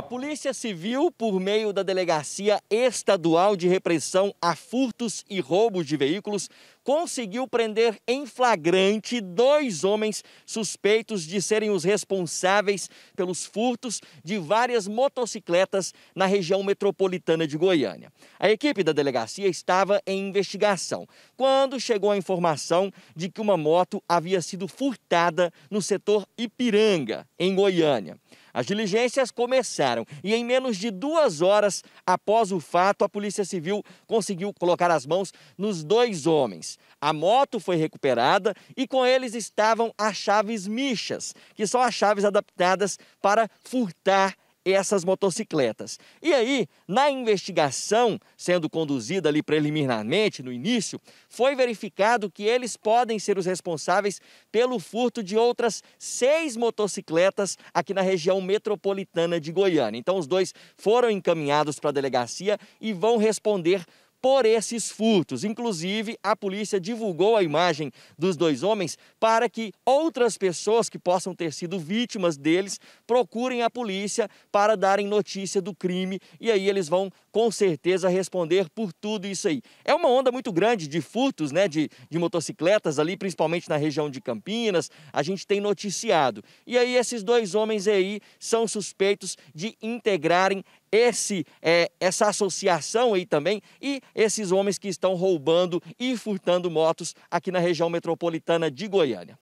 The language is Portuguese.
A Polícia Civil, por meio da Delegacia Estadual de Repressão a Furtos e Roubos de Veículos, conseguiu prender em flagrante dois homens suspeitos de serem os responsáveis pelos furtos de várias motocicletas na região metropolitana de Goiânia. A equipe da delegacia estava em investigação quando chegou a informação de que uma moto havia sido furtada no setor Ipiranga, em Goiânia. As diligências começaram e, em menos de duas horas após o fato, a Polícia Civil conseguiu colocar as mãos nos dois homens. A moto foi recuperada e com eles estavam as chaves michas, que são as chaves adaptadas para furtar essas motocicletas. E aí, na investigação sendo conduzida ali preliminarmente no início, foi verificado que eles podem ser os responsáveis pelo furto de outras seis motocicletas aqui na região metropolitana de Goiânia. Então, os dois foram encaminhados para a delegacia e vão responder por esses furtos. Inclusive, a polícia divulgou a imagem dos dois homens para que outras pessoas que possam ter sido vítimas deles procurem a polícia para darem notícia do crime e aí eles vão com certeza responder por tudo isso aí. É uma onda muito grande de furtos, né, de, de motocicletas ali, principalmente na região de Campinas, a gente tem noticiado. E aí esses dois homens aí são suspeitos de integrarem esse, é, essa associação aí também e esses homens que estão roubando e furtando motos aqui na região metropolitana de Goiânia.